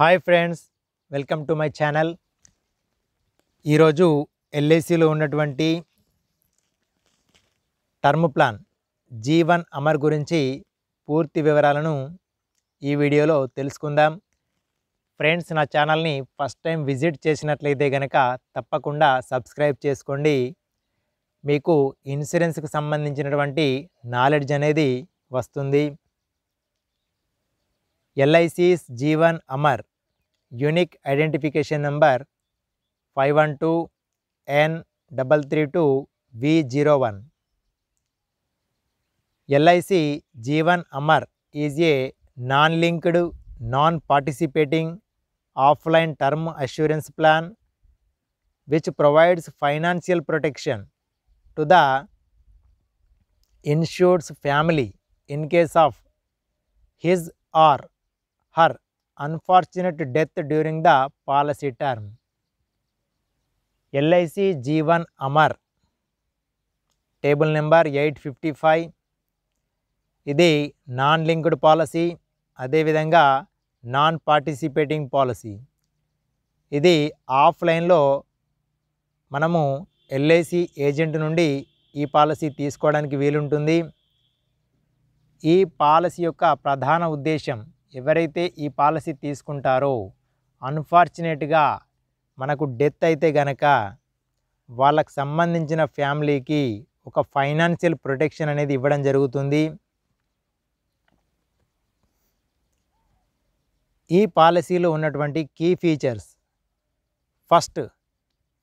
Hi friends welcome to my channel ఈరోజు ఎల్ఐసిలో ఉన్నటువంటి టర్మ్ ప్లాన్ జీవన్ అమర్ గురించి పూర్తి వివరాలను ఈ వీడియోలో తెలుసుకుందాం ఫ్రెండ్స్ నా ఛానల్ని ఫస్ట్ టైం విజిట్ చేసినట్లయితే కనుక తప్పకుండా సబ్స్క్రైబ్ చేసుకోండి మీకు ఇన్సూరెన్స్కి సంబంధించినటువంటి నాలెడ్జ్ అనేది వస్తుంది LIC's Jeevan Amar unique identification number 512N332V01. LIC G1 Amar is a non-linked, non-participating offline term assurance plan which provides financial protection to the insured's family in case of his or her unfortunate death during the policy term LIC Jeevan Amar table number eight fifty five ఇది non linked policy అదేవిధంగా non participating policy ఇది ఆఫ్లైన్లో మనము LIC agent నుండి ఈ policy తీసుకోవడానికి వీలుంటుంది ఈ పాలసీ యొక్క ప్రధాన ఉద్దేశం ఎవరైతే ఈ పాలసీ తీసుకుంటారో అన్ఫార్చునేట్గా మనకు డెత్ అయితే గనక వాళ్ళకు సంబంధించిన ఫ్యామిలీకి ఒక ఫైనాన్షియల్ ప్రొటెక్షన్ అనేది ఇవ్వడం జరుగుతుంది ఈ పాలసీలో ఉన్నటువంటి key features first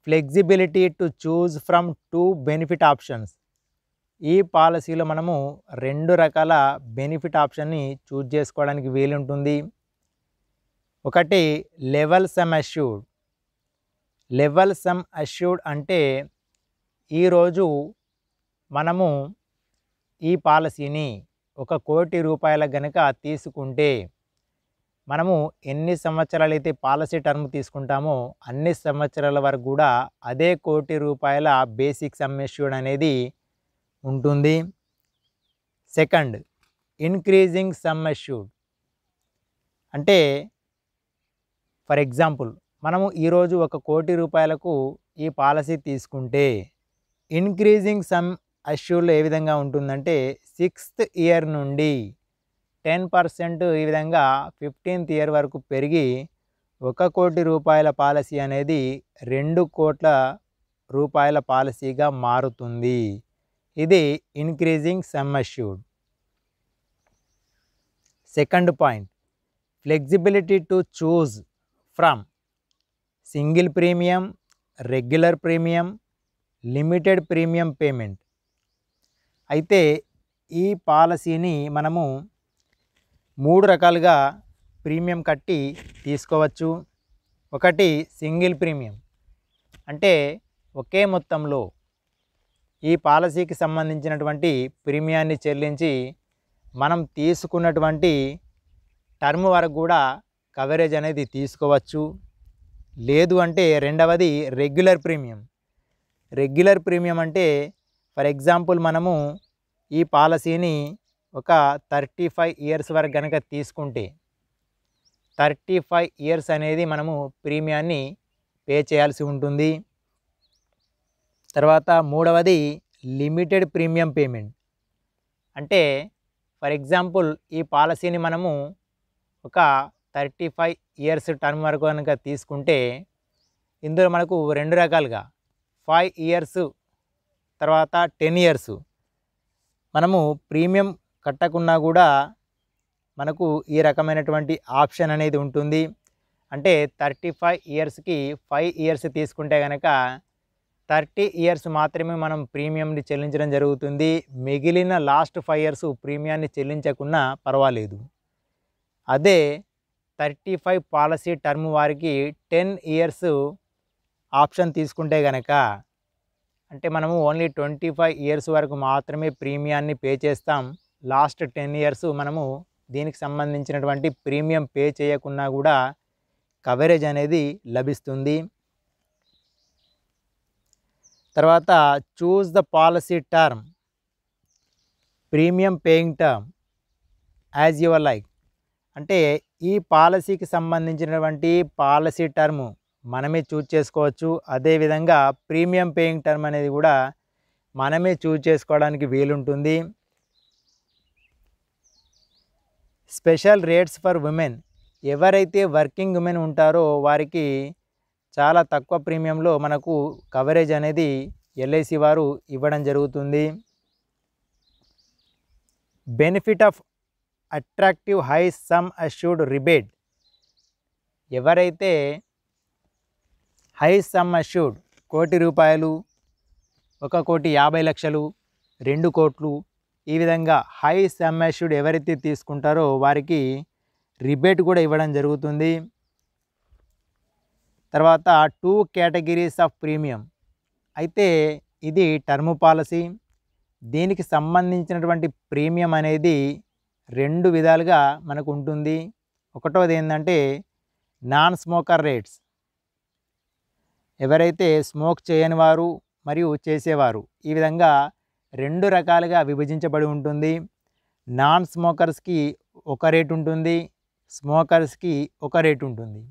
flexibility to choose from two benefit options ఈ పాలసీలో మనము రెండు రకాల బెనిఫిట్ ఆప్షన్ని చూజ్ చేసుకోవడానికి వీలుంటుంది ఒకటి level sum assured level sum assured అంటే ఈరోజు మనము ఈ పాలసీని ఒక కోటి రూపాయల గనక తీసుకుంటే మనము ఎన్ని సంవత్సరాలైతే పాలసీ టర్మ్ తీసుకుంటామో అన్ని సంవత్సరాల వరకు కూడా అదే కోటి రూపాయల బేసిక్ సమ్ అష్యూర్డ్ అనేది ఉంటుంది సెకండ్ ఇన్క్రీజింగ్ సమ్ అష్యూడ్ అంటే ఫర్ ఎగ్జాంపుల్ మనము ఈరోజు ఒక కోటి రూపాయలకు ఈ పాలసీ తీసుకుంటే ఇన్క్రీజింగ్ సమ్ అష్యూర్లు ఏ విధంగా ఉంటుందంటే సిక్స్త్ ఇయర్ నుండి టెన్ పర్సెంట్ ఈ విధంగా ఫిఫ్టీన్త్ ఇయర్ వరకు పెరిగి ఒక కోటి రూపాయల పాలసీ అనేది రెండు కోట్ల రూపాయల పాలసీగా మారుతుంది ఇది increasing sum assured second point flexibility to choose from single premium regular premium limited premium payment అయితే ఈ పాలసీని మనము మూడు రకాలుగా ప్రీమియం కట్టి తీసుకోవచ్చు ఒకటి సింగిల్ ప్రీమియం అంటే ఒకే మొత్తంలో ఈ పాలసీకి సంబంధించినటువంటి ప్రీమియాన్ని చెల్లించి మనం తీసుకున్నటువంటి టర్మ్ వరకు కూడా కవరేజ్ అనేది తీసుకోవచ్చు లేదు అంటే రెండవది రెగ్యులర్ ప్రీమియం రెగ్యులర్ ప్రీమియం అంటే ఫర్ ఎగ్జాంపుల్ మనము ఈ పాలసీని ఒక థర్టీ ఫైవ్ ఇయర్స్ వరకు కనుక తీసుకుంటే థర్టీ ఫైవ్ ఇయర్స్ అనేది మనము ప్రీమియాన్ని పే చేయాల్సి ఉంటుంది తర్వాత మూడవది లిమిటెడ్ ప్రీమియం పేమెంట్ అంటే ఫర్ ఎగ్జాంపుల్ ఈ పాలసీని మనము ఒక థర్టీ ఫైవ్ ఇయర్స్ టర్మ్ వరకు కనుక తీసుకుంటే ఇందులో మనకు రెండు రకాలుగా ఫైవ్ ఇయర్స్ తర్వాత టెన్ ఇయర్స్ మనము ప్రీమియం కట్టకున్నా కూడా మనకు ఈ రకమైనటువంటి ఆప్షన్ అనేది ఉంటుంది అంటే థర్టీ ఫైవ్ ఇయర్స్కి ఫైవ్ ఇయర్స్ తీసుకుంటే కనుక థర్టీ ఇయర్స్ మాత్రమే మనం ప్రీమియంని చెల్లించడం జరుగుతుంది మిగిలిన లాస్ట్ ఫైవ్ ఇయర్స్ ప్రీమియాన్ని చెల్లించకున్నా పర్వాలేదు అదే థర్టీ ఫైవ్ పాలసీ టర్మ్ వారికి టెన్ ఇయర్స్ ఆప్షన్ తీసుకుంటే గనక అంటే మనము ఓన్లీ ట్వంటీ ఫైవ్ ఇయర్స్ వరకు మాత్రమే ప్రీమియాన్ని పే చేస్తాం లాస్ట్ టెన్ ఇయర్స్ మనము దీనికి సంబంధించినటువంటి ప్రీమియం పే చేయకున్నా కూడా కవరేజ్ అనేది లభిస్తుంది తర్వాత choose the policy term premium paying term as your like అంటే ఈ పాలసీకి సంబంధించినటువంటి పాలసీ టర్మ్ మనమే చూజ్ చేసుకోవచ్చు అదేవిధంగా ప్రీమియం పేయింగ్ టర్మ్ అనేది కూడా మనమే చూజ్ చేసుకోవడానికి వీలుంటుంది స్పెషల్ రేట్స్ ఫర్ ఉమెన్ ఎవరైతే వర్కింగ్ ఉమెన్ ఉంటారో వారికి చాలా తక్కువ ప్రీమియంలో మనకు కవరేజ్ అనేది ఎల్ఐసి వారు ఇవ్వడం జరుగుతుంది benefit of attractive high sum assured rebate ఎవరైతే హై సమ్ అష్యూర్డ్ కోటి రూపాయలు ఒక కోటి యాభై లక్షలు రెండు కోట్లు ఈ విధంగా హై సమ్ అష్యూర్డ్ ఎవరైతే తీసుకుంటారో వారికి రిబేట్ కూడా ఇవ్వడం జరుగుతుంది తర్వాత టూ కేటగిరీస్ ఆఫ్ ప్రీమియం అయితే ఇది టర్మ్ పాలసీ దీనికి సంబంధించినటువంటి ప్రీమియం అనేది రెండు విధాలుగా మనకు ఉంటుంది ఒకటోది ఏంటంటే నాన్ స్మోకర్ రేట్స్ ఎవరైతే స్మోక్ చేయని వారు మరియు చేసేవారు ఈ విధంగా రెండు రకాలుగా విభజించబడి ఉంటుంది నాన్ స్మోకర్స్కి ఒక రేట్ ఉంటుంది స్మోకర్స్కి ఒక రేట్ ఉంటుంది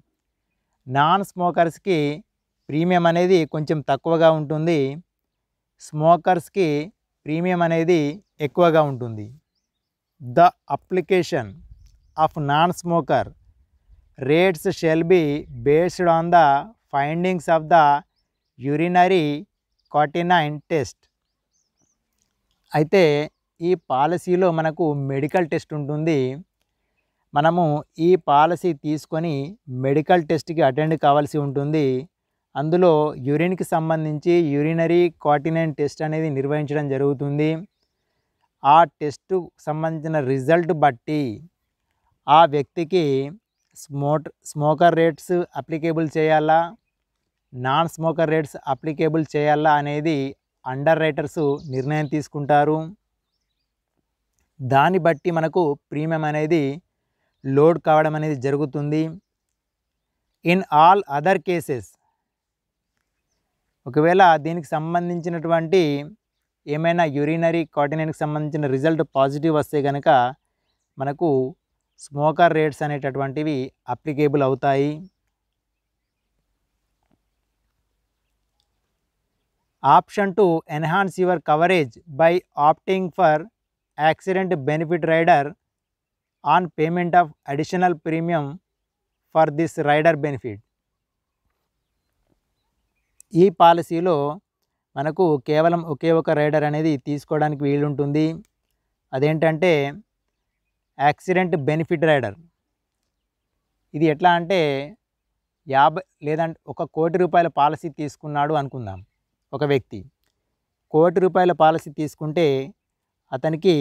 నాన్ స్మోకర్స్కి ప్రీమియం అనేది కొంచెం తక్కువగా ఉంటుంది స్మోకర్స్కి ప్రీమియం అనేది ఎక్కువగా ఉంటుంది the application of non smoker rates shall be based on the findings of the urinary nine test అయితే ఈ పాలసీలో మనకు మెడికల్ టెస్ట్ ఉంటుంది మనము ఈ పాలసీ తీసుకొని మెడికల్ టెస్ట్కి అటెండ్ కావాల్సి ఉంటుంది అందులో యూరిన్కి సంబంధించి యూరినరీ కాటినైన్ టెస్ట్ అనేది నిర్వహించడం జరుగుతుంది ఆ టెస్ట్ సంబంధించిన రిజల్ట్ బట్టి ఆ వ్యక్తికి స్మోట్ స్మోకర్ రేట్స్ అప్లికేబుల్ చేయాలా నాన్ స్మోకర్ రేట్స్ అప్లికేబుల్ చేయాలా అనేది అండర్ రైటర్స్ నిర్ణయం తీసుకుంటారు దాన్ని బట్టి మనకు ప్రీమియం అనేది లోడ్ కావడం అనేది జరుగుతుంది ఇన్ ఆల్ అదర్ కేసెస్ ఒకవేళ దీనికి సంబంధించినటువంటి ఏమైనా యూరినరీ కాటినైన్కి సంబంధించిన రిజల్ట్ పాజిటివ్ వస్తే కనుక మనకు స్మోకర్ రేట్స్ అనేటటువంటివి అప్లికేబుల్ అవుతాయి option to enhance your coverage by opting for accident benefit rider on payment of additional premium for this rider benefit ఈ పాలసీలో మనకు కేవలం ఒకే ఒక రైడర్ అనేది తీసుకోవడానికి వీలుంటుంది అదేంటంటే యాక్సిడెంట్ బెనిఫిట్ రైడర్ ఇది ఎట్లా అంటే యాభై లేదంటే ఒక కోటి రూపాయల పాలసీ తీసుకున్నాడు అనుకుందాం ఒక వ్యక్తి కోటి రూపాయల పాలసీ తీసుకుంటే అతనికి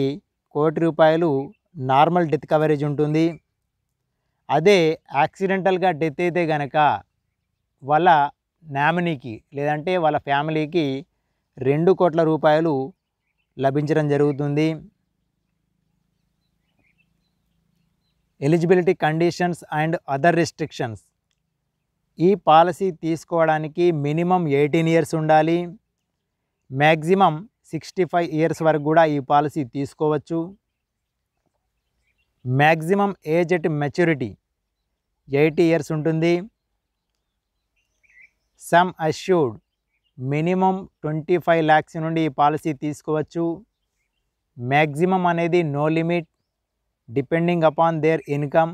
కోటి రూపాయలు నార్మల్ డెత్ కవరేజ్ ఉంటుంది అదే యాక్సిడెంటల్గా డెత్ అయితే గనక వాళ్ళ నామినీకి లేదంటే వాళ్ళ ఫ్యామిలీకి రెండు కోట్ల రూపాయలు లభించడం జరుగుతుంది eligibility conditions and other restrictions ఈ పాలసీ తీసుకోవడానికి మినిమం ఎయిటీన్ ఇయర్స్ ఉండాలి మ్యాక్సిమం సిక్స్టీ ఫైవ్ ఇయర్స్ వరకు కూడా ఈ పాలసీ తీసుకోవచ్చు maximum age at maturity eighty years ఉంటుంది sum assured minimum twenty five lakhs నుండి ఈ పాలసీ తీసుకోవచ్చు మ్యాక్సిమం అనేది no limit depending upon their income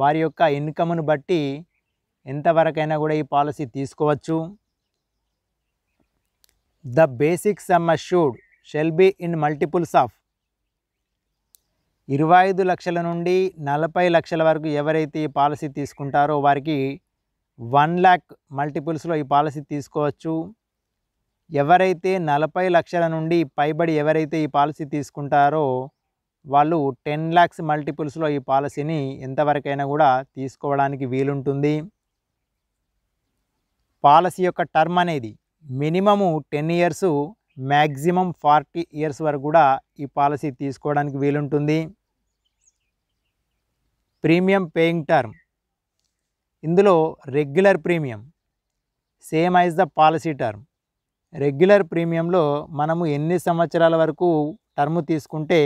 వారి యొక్క ఇన్కమ్ను బట్టి ఎంతవరకైనా కూడా ఈ పాలసీ తీసుకోవచ్చు the basic sum assured shall be in multiples of ఇరవై ఐదు లక్షల నుండి నలభై లక్షల వరకు ఎవరైతే ఈ పాలసీ తీసుకుంటారో వారికి వన్ ల్యాక్ మల్టిపుల్స్లో ఈ పాలసీ తీసుకోవచ్చు ఎవరైతే నలభై లక్షల నుండి పైబడి ఎవరైతే ఈ పాలసీ తీసుకుంటారో వాళ్ళు టెన్ ల్యాక్స్ మల్టిపుల్స్లో ఈ పాలసీని ఎంతవరకైనా కూడా తీసుకోవడానికి వీలుంటుంది పాలసీ యొక్క టర్మ్ అనేది minimum ten years maximum forty years వరకు కూడా ఈ పాలసీ తీసుకోవడానికి వీలుంటుంది ప్రీమియం పేయింగ్ టర్మ్ ఇందులో regular premium same as the policy term regular ప్రీమియంలో మనము ఎన్ని సంవత్సరాల వరకు టర్మ్ తీసుకుంటే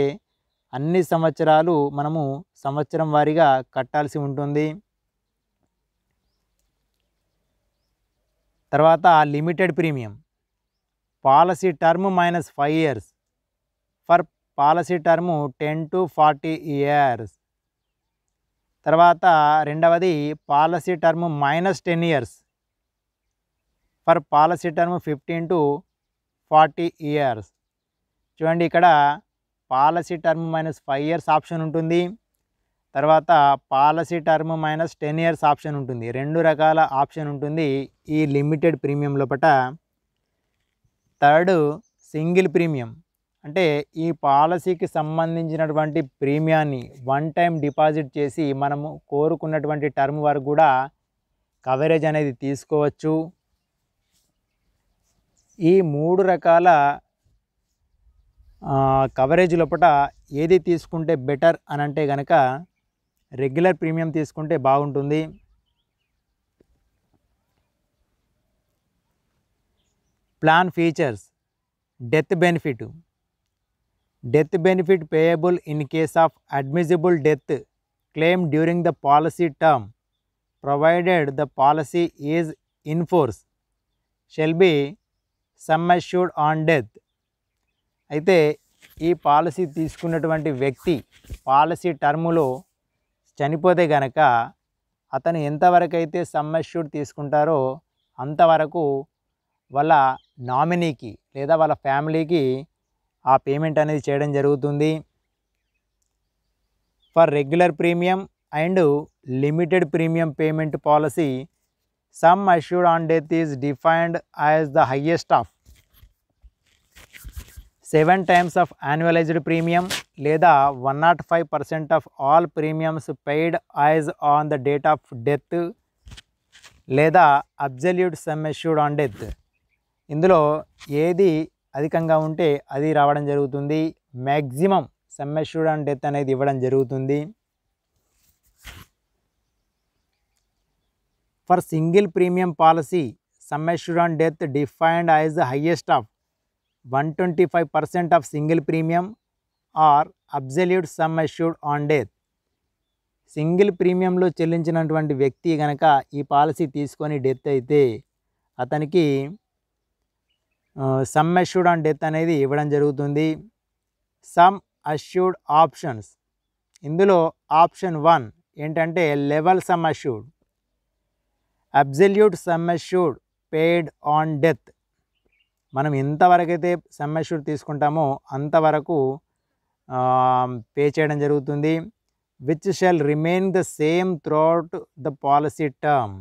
అన్ని సంవత్సరాలు మనము సంవత్సరం వారీగా కట్టాల్సి ఉంటుంది తర్వాత limited premium policy term minus five years for policy term ten to forty years తర్వాత రెండవది policy term minus ten years for policy term fifteen to forty years చూడండి ఇక్కడ policy term minus five years option ఉంటుంది తర్వాత policy term minus ten years option ఉంటుంది రెండు రకాల option ఉంటుంది ఈ లిమిటెడ్ ప్రీమియం లోపల థర్డ్ సింగిల్ ప్రీమియం అంటే ఈ పాలసీకి సంబంధించినటువంటి ప్రీమియాన్ని వన్ టైం డిపాజిట్ చేసి మనము కోరుకున్నటువంటి టర్మ్ వరకు కూడా కవరేజ్ అనేది తీసుకోవచ్చు ఈ మూడు రకాల కవరేజ్ లోపల ఏది తీసుకుంటే బెటర్ అని అంటే కనుక రెగ్యులర్ ప్రీమియం తీసుకుంటే బాగుంటుంది plan features death benefit death benefit payable in case of admissible death claim during the policy term provided the policy is in force shall be sum assured on death అయితే ఈ పాలసీ తీసుకున్నటువంటి వ్యక్తి policy టర్ములో చనిపోతే గనక అతను ఎంతవరకు అయితే సమ్మెష్యూడ్ తీసుకుంటారో అంతవరకు వాళ్ళ నామినీకి లేదా వాళ్ళ ఫ్యామిలీకి ఆ పేమెంట్ అనేది చేయడం జరుగుతుంది for regular premium and limited premium payment policy sum assured on death is defined as the highest of seven times of annualised premium లేదా one not five percent of all premiums paid as on the date of death లేదా absolute sum assured on death ఇందులో ఏది అధికంగా ఉంటే అది రావడం జరుగుతుంది maximum sum assured and death అనేది ఇవ్వడం జరుగుతుంది for single premium policy sum assured and death defined as highest of one twenty five percent of single premium or absolute sum assured on death single ప్రీమియంలో చెల్లించినటువంటి వ్యక్తి కనుక ఈ పాలసీ తీసుకొని డెత్ అయితే అతనికి సమ్ అష్యూర్డ్ అండ్ డెత్ అనేది ఇవ్వడం జరుగుతుంది సమ్ అష్యూర్డ్ ఆప్షన్స్ ఇందులో ఆప్షన్ వన్ ఏంటంటే level sum assured absolute sum assured paid on death మనం ఎంతవరకైతే సమ్ అష్యూర్డ్ తీసుకుంటామో అంతవరకు పే చేయడం జరుగుతుంది which shall remain the same throughout the policy term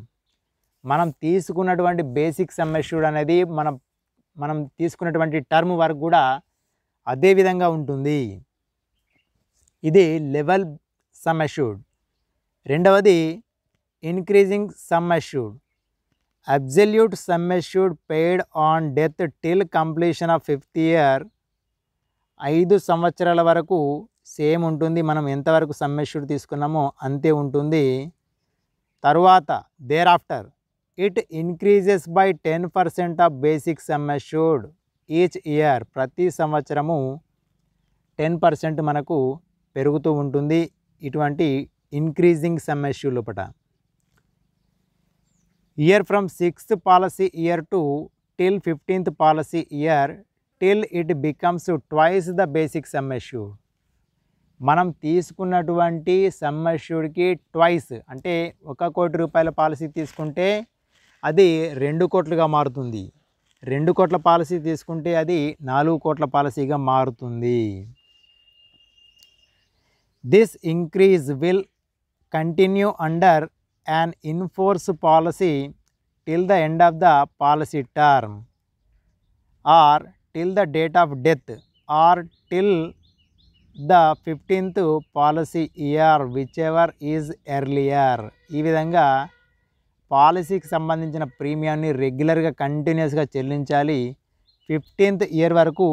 మనం తీసుకున్నటువంటి బేసిక్ సమ్ అష్యూర్డ్ అనేది మన మనం తీసుకున్నటువంటి టర్మ్ వరకు కూడా అదే విధంగా ఉంటుంది ఇది లెవెల్ సమ్ అష్యూడ్ రెండవది increasing sum assured absolute sum assured paid on death till completion of fifth year ఐదు సంవత్సరాల వరకు సేమ్ ఉంటుంది మనం ఎంతవరకు సమ్మెష్యుడు తీసుకున్నామో అంతే ఉంటుంది తరువాత thereafter it increases by ten percent of basic sum assured each year ప్రతి సంవత్సరము టెన్ పర్సెంట్ మనకు పెరుగుతూ ఉంటుంది ఇటువంటి ఇంక్రీజింగ్ సమ్ అష్యూ లోపట year from sixth policy year to till fifteenth policy year till it becomes twice the basic sum assured మనం తీసుకున్నటువంటి సమ్ ట్వైస్ అంటే ఒక కోటి రూపాయల పాలసీ తీసుకుంటే అది రెండు కోట్లుగా మారుతుంది రెండు కోట్ల పాలసీ తీసుకుంటే అది నాలుగు కోట్ల పాలసీగా మారుతుంది this increase will continue under an in force policy till the end of the policy term or till the date of death or till the fifteenth policy year whichever is earlier ఈ విధంగా పాలసీకి సంబంధించిన ప్రీమియాన్ని రెగ్యులర్గా కంటిన్యూస్గా చెల్లించాలి fifteenth year వరకు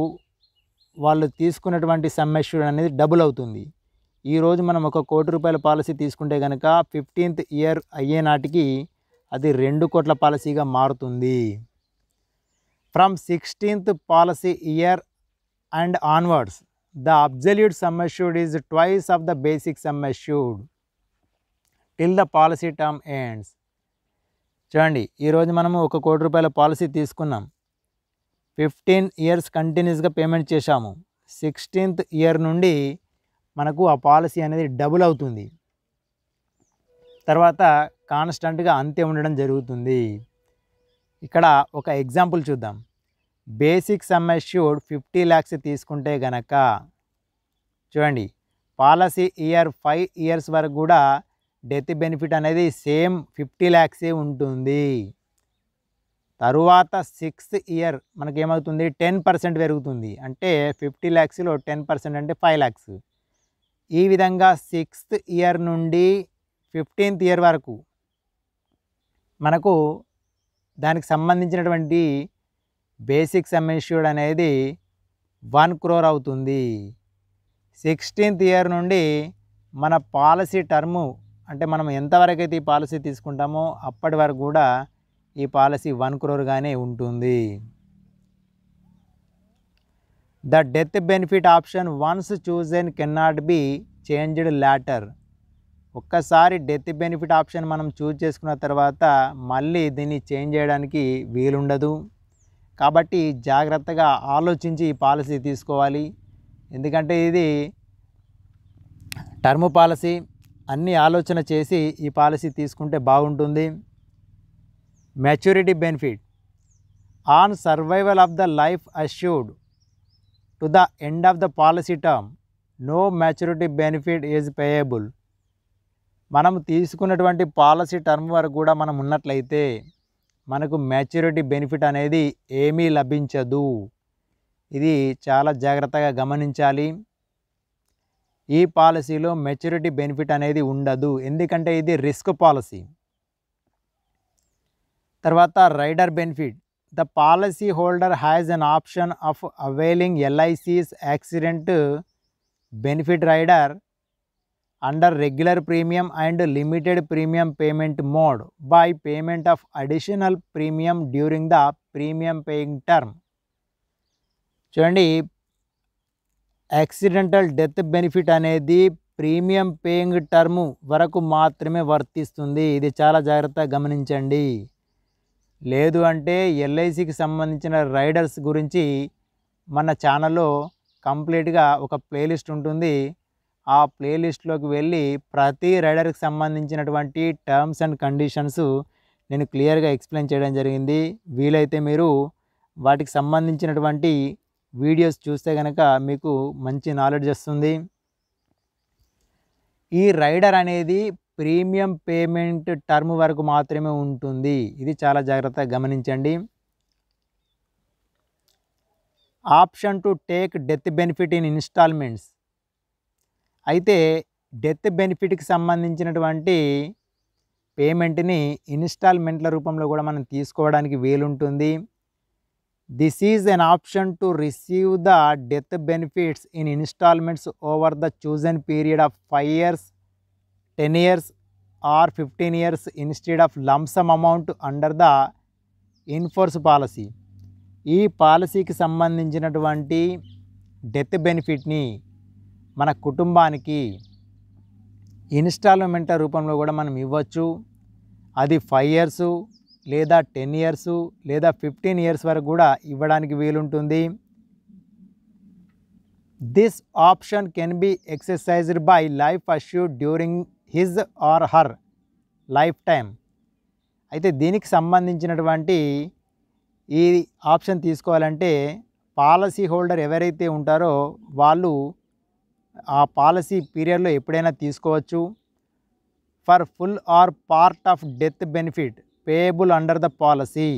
వాళ్ళు తీసుకున్నటువంటి సమ్మెష్యూర్ అనేది డబుల్ అవుతుంది ఈరోజు మనం ఒక కోటి రూపాయల పాలసీ తీసుకుంటే కనుక ఫిఫ్టీన్త్ ఇయర్ అయ్యే నాటికి అది రెండు కోట్ల పాలసీగా మారుతుంది from sixteenth policy year and onwards the absolute sum assured is twice of the basic sum assured till the policy term ends చూడండి ఈరోజు మనము ఒక కోటి రూపాయల పాలసీ తీసుకున్నాం ఫిఫ్టీన్ ఇయర్స్ కంటిన్యూస్గా పేమెంట్ చేశాము సిక్స్టీన్త్ ఇయర్ నుండి మనకు ఆ పాలసీ అనేది డబుల్ అవుతుంది తర్వాత కాన్స్టెంట్గా అంతే ఉండడం జరుగుతుంది ఇక్కడ ఒక ఎగ్జాంపుల్ చూద్దాం basic sum assured fifty lakhs తీసుకుంటే గనక చూడండి పాలసీ ఇయర్ ఫైవ్ ఇయర్స్ వరకు కూడా డెత్ బెనిఫిట్ అనేది సేమ్ ఫిఫ్టీ ల్యాక్సే ఉంటుంది తరువాత సిక్స్త్ ఇయర్ మనకి ఏమవుతుంది టెన్ పర్సెంట్ పెరుగుతుంది అంటే ఫిఫ్టీ ల్యాక్స్లో టెన్ పర్సెంట్ అంటే ఫైవ్ ల్యాక్స్ ఈ విధంగా సిక్స్త్ ఇయర్ నుండి ఫిఫ్టీన్త్ ఇయర్ వరకు మనకు దానికి సంబంధించినటువంటి బేసిక్ సమ్ అనేది వన్ క్రోర్ అవుతుంది సిక్స్టీన్త్ ఇయర్ నుండి మన పాలసీ టర్ము అంటే మనం ఎంతవరకు అయితే ఈ పాలసీ తీసుకుంటామో అప్పటి వరకు కూడా ఈ పాలసీ వన్ క్రోర్గానే ఉంటుంది the death benefit option once chosen cannot be changed later ఒక్కసారి డెత్ బెనిఫిట్ ఆప్షన్ మనం చూజ్ చేసుకున్న తర్వాత మళ్ళీ దీన్ని చేంజ్ చేయడానికి వీలుండదు కాబట్టి జాగ్రత్తగా ఆలోచించి ఈ పాలసీ తీసుకోవాలి ఎందుకంటే ఇది టర్మ్ పాలసీ అన్ని ఆలోచన చేసి ఈ పాలసీ తీసుకుంటే బాగుంటుంది maturity benefit on survival of the life assured to the end of the policy term no maturity benefit is payable మనం తీసుకున్నటువంటి పాలసీ టర్మ్ వరకు కూడా మనం ఉన్నట్లయితే మనకు మెచ్యూరిటీ బెనిఫిట్ అనేది ఏమీ లభించదు ఇది చాలా జాగ్రత్తగా గమనించాలి ఈ పాలసీలో మెచ్యూరిటీ బెనిఫిట్ అనేది ఉండదు ఎందుకంటే ఇది రిస్క్ పాలసీ తర్వాత rider benefit the policy holder has an option of availing LIC's accident benefit rider under regular premium and limited premium payment mode by payment of additional premium during the premium paying term చూడండి accidental death benefit అనేది premium paying term వరకు మాత్రమే వర్తిస్తుంది ఇది చాలా జాగ్రత్తగా గమనించండి లేదు అంటే ఎల్ఐసికి సంబంధించిన రైడర్స్ గురించి మన ఛానల్లో కంప్లీట్గా ఒక ప్లేలిస్ట్ ఉంటుంది ఆ ప్లేలిస్ట్లోకి వెళ్ళి ప్రతి రైడర్కి సంబంధించినటువంటి టర్మ్స్ అండ్ కండిషన్స్ నేను క్లియర్గా ఎక్స్ప్లెయిన్ చేయడం జరిగింది వీలైతే మీరు వాటికి సంబంధించినటువంటి వీడియోస్ చూస్తే కనుక మీకు మంచి నాలెడ్జ్ వస్తుంది ఈ రైడర్ అనేది ప్రీమియం పేమెంట్ టర్మ్ వరకు మాత్రమే ఉంటుంది ఇది చాలా జాగ్రత్తగా గమనించండి option to take death benefit in instalments అయితే డెత్ బెనిఫిట్కి సంబంధించినటువంటి పేమెంట్ని ఇన్స్టాల్మెంట్ల రూపంలో కూడా మనం తీసుకోవడానికి వీలుంటుంది this is an option to receive the death benefits in instalments over the chosen period of five years ten years or fifteen years instead of lump sum amount under the in force policy ఈ పాలసీకి సంబంధించినటువంటి death బెనిఫిట్ని మన కుటుంబానికి instalment రూపంలో కూడా మనం ఇవ్వచ్చు అది ఫైవ్ ఇయర్సు లేదా టెన్ ఇయర్స్ లేదా ఫిఫ్టీన్ ఇయర్స్ వరకు కూడా ఇవ్వడానికి వీలుంటుంది this option can be exercised by life అష్యూ during his or her lifetime అయితే దీనికి సంబంధించినటువంటి ఈ ఆప్షన్ తీసుకోవాలంటే పాలసీ హోల్డర్ ఎవరైతే ఉంటారో వాళ్ళు ఆ పాలసీ పీరియడ్లో ఎప్పుడైనా తీసుకోవచ్చు for full or part of death benefit payable under the policy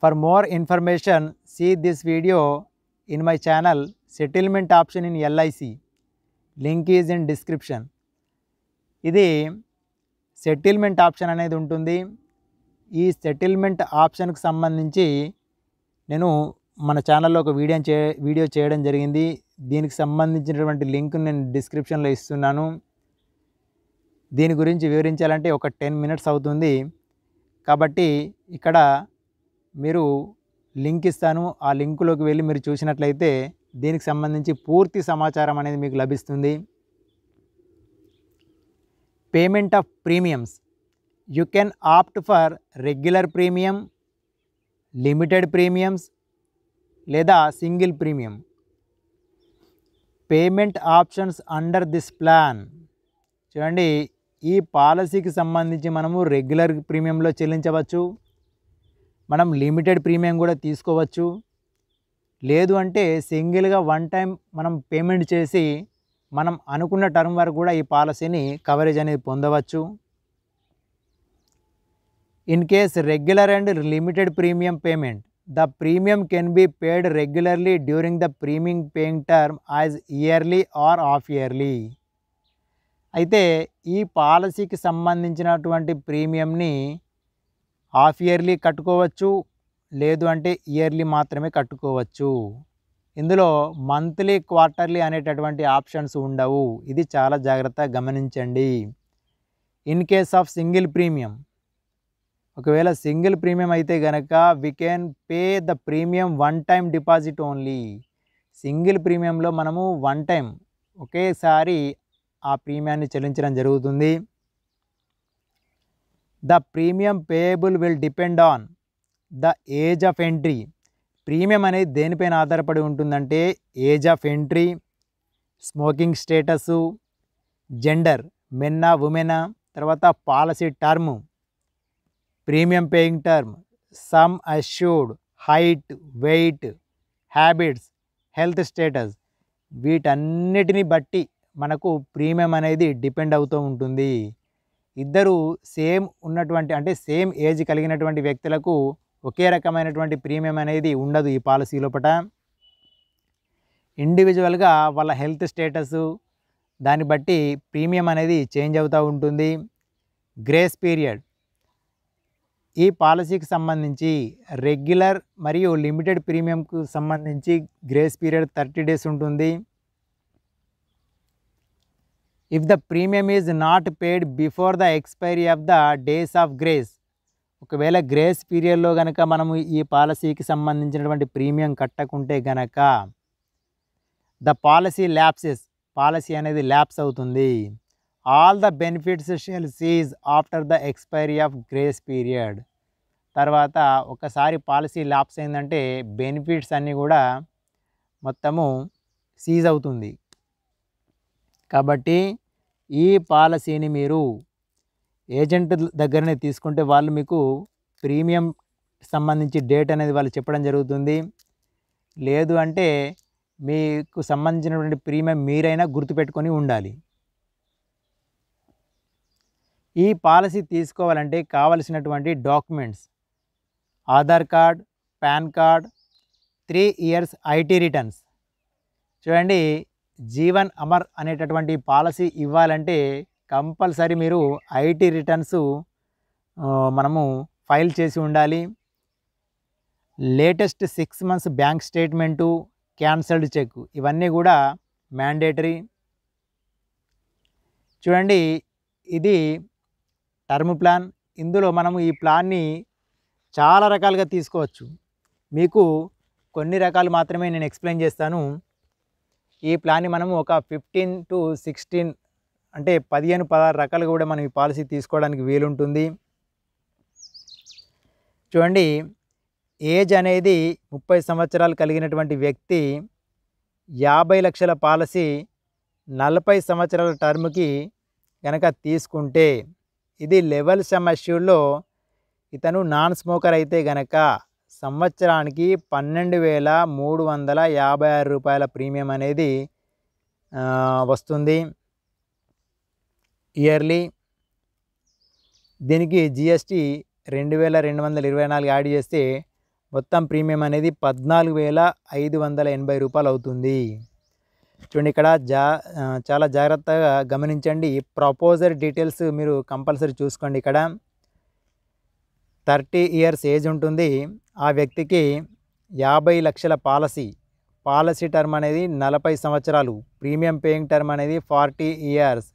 for more information see this video in my channel settlement option in LIC link is in description ఇది settlement option అనేది ఉంటుంది ఈ settlement ఆప్షన్కు సంబంధించి నేను మన ఛానల్లో ఒక video చే వీడియో చేయడం జరిగింది దీనికి సంబంధించినటువంటి లింక్ నేను డిస్క్రిప్షన్లో ఇస్తున్నాను దీని గురించి వివరించాలంటే ఒక టెన్ మినిట్స్ అవుతుంది కాబట్టి ఇక్కడ మీరు లింక్ ఇస్తాను ఆ లింకులోకి వెళ్ళి మీరు చూసినట్లయితే దీనికి సంబంధించి పూర్తి సమాచారం అనేది మీకు లభిస్తుంది payment of premiums you can opt for regular premium limited premiums లేదా single premium payment options under this plan చూడండి ఈ పాలసీకి సంబంధించి మనము రెగ్యులర్ ప్రీమియంలో చెల్లించవచ్చు మనం లిమిటెడ్ ప్రీమియం కూడా తీసుకోవచ్చు లేదు అంటే సింగిల్గా వన్ టైం మనం పేమెంట్ చేసి మనం అనుకున్న టర్మ్ వరకు కూడా ఈ పాలసీని కవరేజ్ అనేది పొందవచ్చు in case regular and limited premium payment the premium can be paid regularly during the premium paying term as yearly or half yearly అయితే ఈ పాలసీకి సంబంధించినటువంటి ప్రీమియంని హాఫ్ ఇయర్లీ కట్టుకోవచ్చు లేదు అంటే ఇయర్లీ మాత్రమే కట్టుకోవచ్చు ఇందులో మంత్లీ క్వార్టర్లీ అనేటటువంటి ఆప్షన్స్ ఉండవు ఇది చాలా జాగ్రత్తగా గమనించండి in case of single premium ఒకవేళ సింగిల్ ప్రీమియం అయితే గనక we can pay the premium one time deposit only single ప్రీమియంలో మనము వన్ టైం ఒకేసారి ఆ ప్రీమియాన్ని చెల్లించడం జరుగుతుంది the premium payable will depend on the age of entry premium అనేది దేనిపైన ఆధారపడి ఉంటుందంటే age of entry smoking status gender మెన్నా ఉమెనా తర్వాత policy term premium paying term sum assured height weight habits health status వీటన్నిటిని బట్టి మనకు ప్రీమియం అనేది డిపెండ్ అవుతూ ఉంటుంది ఇద్దరు సేమ్ ఉన్నటువంటి అంటే సేమ్ ఏజ్ కలిగినటువంటి వ్యక్తులకు ఒకే రకమైనటువంటి ప్రీమియం అనేది ఉండదు ఈ పాలసీ లోపట ఇండివిజువల్గా వాళ్ళ హెల్త్ స్టేటస్ దాన్ని బట్టి ప్రీమియం అనేది చేంజ్ అవుతూ ఉంటుంది గ్రేస్ పీరియడ్ ఈ పాలసీకి సంబంధించి రెగ్యులర్ మరియు లిమిటెడ్ ప్రీమియంకు సంబంధించి గ్రేస్ పీరియడ్ థర్టీ డేస్ ఉంటుంది if the premium is not paid before the expiry of the days of grace ఒకవేళ గ్రేస్ పీరియడ్లో కనుక మనము ఈ పాలసీకి సంబంధించినటువంటి ప్రీమియం కట్టకుంటే గనక ద పాలసీ ల్యాప్సెస్ పాలసీ అనేది ల్యాప్స్ అవుతుంది all the benefits shell cease after the expiry of grace period తర్వాత ఒకసారి పాలసీ ల్యాప్స్ అయిందంటే బెనిఫిట్స్ అన్నీ కూడా మొత్తము సీజ్ అవుతుంది కాబట్టి ఈ పాలసీని మీరు ఏజెంట్ దగ్గరనే తీసుకుంటే వాళ్ళు మీకు ప్రీమియం సంబంధించి డేట్ అనేది వాళ్ళు చెప్పడం జరుగుతుంది లేదు అంటే మీకు సంబంధించినటువంటి ప్రీమియం మీరైనా గుర్తుపెట్టుకొని ఉండాలి ఈ పాలసీ తీసుకోవాలంటే కావలసినటువంటి documents Aadhaar card PAN card three years IT returns చూడండి జీవన్ అమర్ అనేటటువంటి పాలసీ ఇవ్వాలంటే కంపల్సరీ మీరు ఐటీ రిటర్న్స్ మనము ఫైల్ చేసి ఉండాలి latest six months bank statement cancelled cheque ఇవన్నీ కూడా మ్యాండేటరీ చూడండి ఇది టర్మ్ ప్లాన్ ఇందులో మనము ఈ ప్లాన్ని చాలా రకాలుగా తీసుకోవచ్చు మీకు కొన్ని రకాలు మాత్రమే నేను ఎక్స్ప్లెయిన్ చేస్తాను ఈ ప్లాన్ని మనము ఒక ఫిఫ్టీన్ టు సిక్స్టీన్ అంటే పదిహేను పదహారు రకాలు కూడా మనం ఈ పాలసీ తీసుకోవడానికి వీలుంటుంది చూడండి ఏజ్ అనేది ముప్పై సంవత్సరాలు కలిగినటువంటి వ్యక్తి యాభై లక్షల పాలసీ నలభై సంవత్సరాల టర్మ్కి కనుక తీసుకుంటే ఇది లెవెల్ సమ్ ఇతను నాన్ స్మోకర్ అయితే గనక సంవత్సరానికి పన్నెండు వేల మూడు వందల యాభై ఆరు రూపాయల ప్రీమియం అనేది వస్తుంది ఇయర్లీ దీనికి జిఎస్టీ రెండు వేల రెండు వందల ఇరవై నాలుగు యాడ్ చేస్తే మొత్తం ప్రీమియం అనేది పద్నాలుగు వేల ఐదు వందల ఎనభై రూపాయలు అవుతుంది చూడండి ఇక్కడ జా చాలా జాగ్రత్తగా గమనించండి ప్రపోజర్ డీటెయిల్స్ మీరు కంపల్సరీ చూసుకోండి ఇక్కడ థర్టీ ఇయర్స్ ఏజ్ ఉంటుంది ఆ వ్యక్తికి యాభై లక్షల పాలసీ పాలసీ టర్మ్ అనేది నలభై సంవత్సరాలు ప్రీమియం పేయింగ్ టర్మ్ అనేది forty years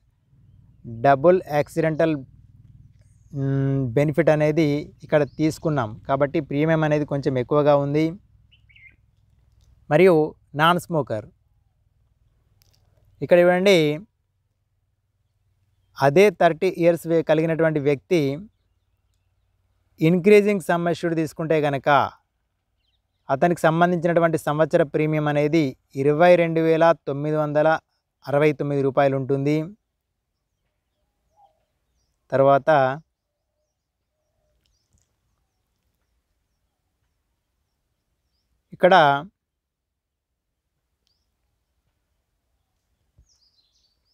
double accidental benefit అనేది ఇక్కడ తీసుకున్నాం కాబట్టి ప్రీమియం అనేది కొంచెం ఎక్కువగా ఉంది మరియు నాన్ స్మోకర్ ఇక్కడ ఇవ్వండి అదే థర్టీ ఇయర్స్ కలిగినటువంటి వ్యక్తి ఇంక్రీజింగ్ సమ్ అష్యూడ్ తీసుకుంటే కనుక అతనికి సంబంధించినటువంటి సంవత్సర ప్రీమియం అనేది ఇరవై రెండు వేల తొమ్మిది వందల అరవై తొమ్మిది రూపాయలు ఉంటుంది తర్వాత ఇక్కడ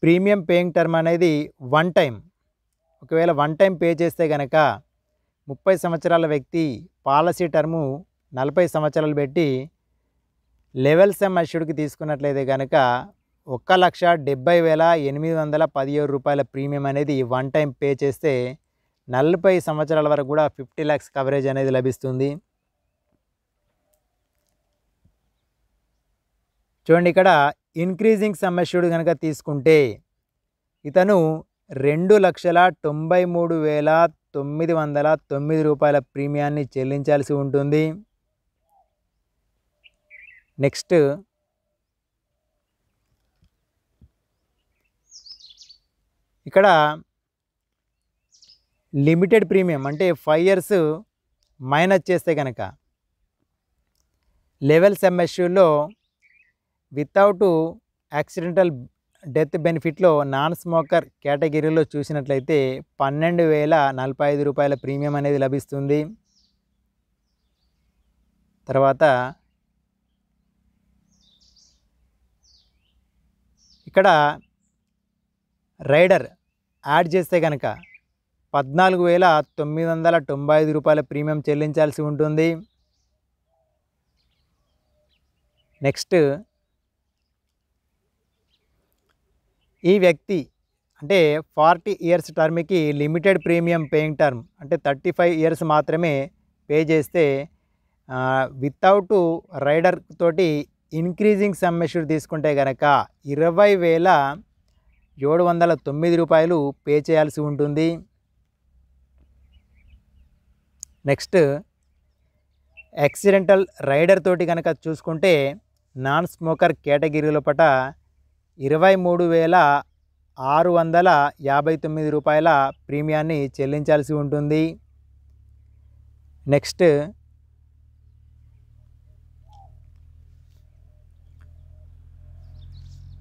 ప్రీమియం పేయింగ్ టర్మ్ అనేది వన్ టైం ఒకవేళ వన్ టైం పే చేస్తే కనుక ముప్పై సంవత్సరాల వ్యక్తి పాలసీ టర్ము నలభై సంవత్సరాలు పెట్టి లెవెల్ సెమ్ అష్యూడ్కి తీసుకున్నట్లయితే కనుక ఒక్క లక్ష డెబ్బై వేల ఎనిమిది వందల పదిహేడు రూపాయల ప్రీమియం అనేది వన్ టైం పే చేస్తే నలభై సంవత్సరాల వరకు కూడా ఫిఫ్టీ ల్యాక్స్ కవరేజ్ అనేది లభిస్తుంది చూడండి ఇక్కడ ఇన్క్రీజింగ్ సమ్మష్యుడు కనుక తీసుకుంటే ఇతను రెండు లక్షల తొంభై మూడు వేల తొమ్మిది వందల తొమ్మిది రూపాయల ప్రీమియాన్ని చెల్లించాల్సి ఉంటుంది నెక్స్ట్ ఇక్కడ లిమిటెడ్ ప్రీమియం అంటే ఫైవ్ ఇయర్స్ మైనస్ చేస్తే కనుక లెవెల్స్ ఎంఎస్యూలో వితౌట్ యాక్సిడెంటల్ డెత్ బెనిఫిట్లో నాన్ స్మోకర్ కేటగిరీలో చూసినట్లయితే పన్నెండు వేల నలభై ఐదు రూపాయల ప్రీమియం అనేది లభిస్తుంది తర్వాత ఇక్కడ రైడర్ యాడ్ చేస్తే కనుక పద్నాలుగు వేల తొమ్మిది వందల తొంభై ఐదు రూపాయల ప్రీమియం చెల్లించాల్సి ఉంటుంది నెక్స్ట్ ఈ వ్యక్తి అంటే ఫార్టీ ఇయర్స్ టర్మ్కి లిమిటెడ్ ప్రీమియం పేయింగ్ టర్మ్ అంటే థర్టీ ఫైవ్ ఇయర్స్ మాత్రమే పే చేస్తే వితౌట్ రైడర్ తోటి ఇంక్రీజింగ్ సమ్మెషూర్ తీసుకుంటే కనుక ఇరవై వేల ఏడు వందల తొమ్మిది రూపాయలు పే చేయాల్సి ఉంటుంది నెక్స్ట్ యాక్సిడెంటల్ రైడర్ తోటి కనుక చూసుకుంటే నాన్ స్మోకర్ కేటగిరీలో పట ఇరవై మూడు వేల ఆరు వందల యాభై తొమ్మిది రూపాయల ప్రీమియాన్ని చెల్లించాల్సి ఉంటుంది next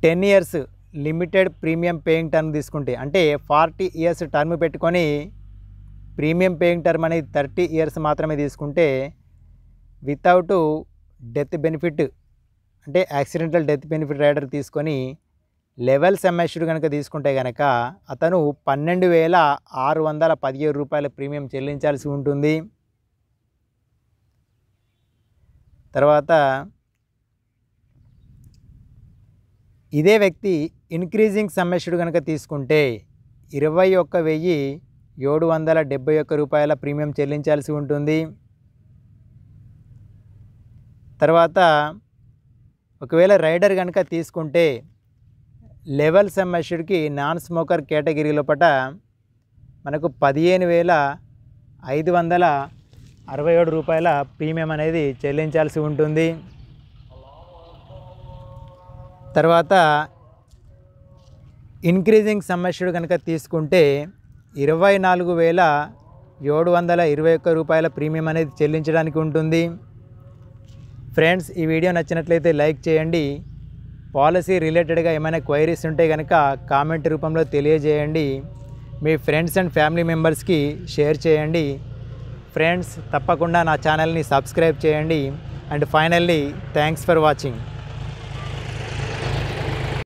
ten years limited premium paying term తీసుకుంటే అంటే ఫార్టీ ఇయర్స్ టర్మ్ పెట్టుకొని ప్రీమియం పేయింగ్ టర్మ్ అనేది థర్టీ ఇయర్స్ మాత్రమే తీసుకుంటే వితౌట్ డెత్ బెనిఫిట్ అంటే యాక్సిడెంటల్ డెత్ బెనిఫిట్ రైడర్ తీసుకొని లెవెల్ ఎంఎస్డ్ కనుక తీసుకుంటే కనుక అతను పన్నెండు వేల ఆరు వందల పదిహేడు రూపాయల ప్రీమియం చెల్లించాల్సి ఉంటుంది తర్వాత ఇదే వ్యక్తి ఇన్క్రీజింగ్ సమ్మెస్డ్ కనుక తీసుకుంటే ఇరవై ఒక్క వెయ్యి ఏడు వందల డెబ్బై ఒక్క రూపాయల ప్రీమియం చెల్లించాల్సి ఉంటుంది తర్వాత ఒకవేళ రైడర్ కనుక తీసుకుంటే లెవెల్ సెమ్మెస్టర్కి నాన్ స్మోకర్ కేటగిరీలో పట మనకు పదిహేను వేల ఐదు వందల అరవై ఏడు రూపాయల ప్రీమియం అనేది చెల్లించాల్సి ఉంటుంది తర్వాత ఇంక్రీజింగ్ సమస్యడు కనుక తీసుకుంటే ఇరవై నాలుగు వేల ఏడు వందల ఇరవై ఒక్క రూపాయల ప్రీమియం అనేది చెల్లించడానికి ఉంటుంది ఫ్రెండ్స్ ఈ వీడియో నచ్చినట్లయితే లైక్ చేయండి పాలసీ రిలేటెడ్గా ఏమైనా క్వైరీస్ ఉంటే కనుక కామెంట్ రూపంలో తెలియజేయండి మీ ఫ్రెండ్స్ అండ్ ఫ్యామిలీ మెంబర్స్కి షేర్ చేయండి ఫ్రెండ్స్ తప్పకుండా నా ఛానల్ని సబ్స్క్రైబ్ చేయండి and finally thanks for watching